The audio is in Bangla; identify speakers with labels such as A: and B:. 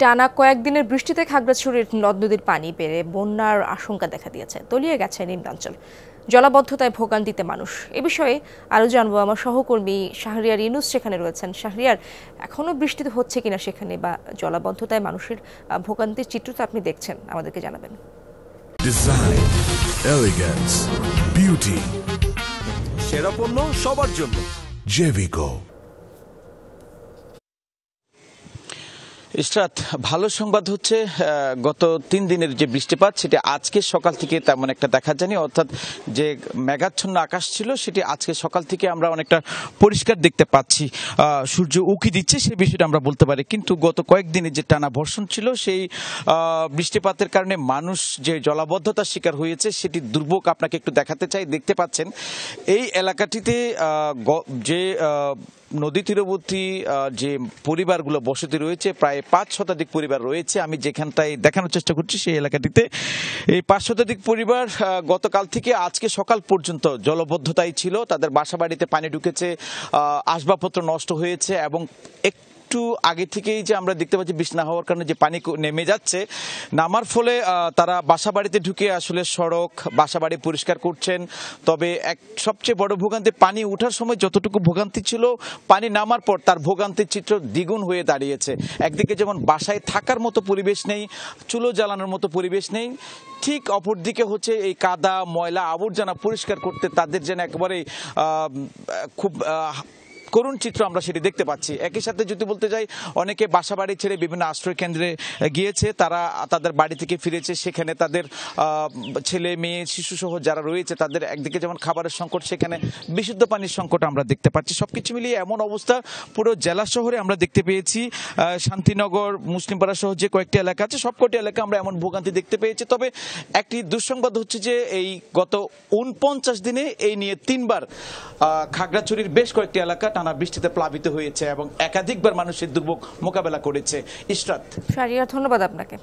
A: টানা কয়েকদিনের বৃষ্টিতে খাগড়াছড়ির নদ নদীর পানি পেরে বন্যার আশঙ্কা দেখা দিয়েছে তলিয়ে গেছে নিম্নাঞ্চল জলাবদ্ধতায় ভোগান্তিতে মানুষ এ বিষয়ে আরও জানবো আমার সহকর্মী শাহরিয়ার ইনুস সেখানে রয়েছেন শাহরিয়ার এখনও বৃষ্টিতে হচ্ছে কিনা সেখানে বা জলাবদ্ধতায় মানুষের ভোগান্তির চিত্র তো আপনি দেখছেন আমাদেরকে জানাবেন
B: সেরা পণ্য সবার জন্য জেভিকো ইসরাত ভালো সংবাদ হচ্ছে গত তিন দিনের যে বৃষ্টিপাত সেটি আজকে সকাল থেকে তেমন একটা দেখা যায়নি অর্থাৎ যে মেঘাচ্ছন্ন আকাশ ছিল সেটি আজকে সকাল থেকে আমরা অনেকটা পরিষ্কার দেখতে পাচ্ছি সূর্য উকি দিচ্ছে সেই বিষয়টা আমরা বলতে পারি কিন্তু গত কয়েকদিনে যে টানা বর্ষণ ছিল সেই বৃষ্টিপাতের কারণে মানুষ যে জলাবদ্ধতার শিকার হয়েছে সেটি দুর্ভোগ আপনাকে একটু দেখাতে চাই দেখতে পাচ্ছেন এই এলাকাটিতে যে নদী তীরবর্তী যে পরিবারগুলো বসতি রয়েছে প্রায় পাঁচ শতাধিক পরিবার রয়েছে আমি যেখানটায় দেখানোর চেষ্টা করছি সেই এলাকাটিতে এই পাঁচ শতাধিক পরিবার গতকাল থেকে আজকে সকাল পর্যন্ত জলবদ্ধতাই ছিল তাদের বাসা বাড়িতে পানি ঢুকেছে আসবাবপত্র নষ্ট হয়েছে এবং এক একটু আগে থেকেই যে আমরা দেখতে পাচ্ছি বৃষ্টি না হওয়ার কারণে যে পানি নেমে যাচ্ছে নামার ফলে তারা বাসা বাড়িতে ঢুকে আসলে সড়ক বাসা বাড়ি পরিষ্কার করছেন তবে এক সবচেয়ে বড় ভোগান্তি পানি ওঠার সময় যতটুকু ভোগান্তি ছিল পানি নামার পর তার ভোগান্তির চিত্র দ্বিগুণ হয়ে দাঁড়িয়েছে একদিকে যেমন বাসায় থাকার মতো পরিবেশ নেই চুলো জ্বালানোর মতো পরিবেশ নেই ঠিক অপরদিকে হচ্ছে এই কাদা ময়লা আবর্জনা পরিষ্কার করতে তাদের যেন একেবারে খুব করুণ চিত্র আমরা সেটি দেখতে পাচ্ছি একই সাথে যদি বলতে যাই অনেকে বাসা বাড়ি ছেড়ে বিভিন্ন আশ্রয় কেন্দ্রে গিয়েছে তারা তাদের বাড়ি থেকে ফিরেছে সেখানে তাদের ছেলে মেয়ে শিশু সহ যারা রয়েছে তাদের একদিকে যেমন খাবারের সংকট সেখানে বিশুদ্ধ পানির সংকট আমরা দেখতে পাচ্ছি সব কিছু মিলিয়ে এমন অবস্থা পুরো জেলা শহরে আমরা দেখতে পেয়েছি শান্তিনগর মুসলিমপাড়া সহ যে কয়েকটি এলাকা আছে সবকটি এলাকা আমরা এমন ভোগান্তি দেখতে পেয়েছি তবে একটি দুঃসংবাদ হচ্ছে যে এই গত উনপঞ্চাশ দিনে এই নিয়ে তিনবার খাগড়াছড়ির বেশ কয়েকটি এলাকা টানা বৃষ্টিতে প্লাবিত হয়েছে এবং একাধিকবার মানুষের দুর্ভোগ মোকাবেলা করেছে ইশরাত
A: ধন্যবাদ আপনাকে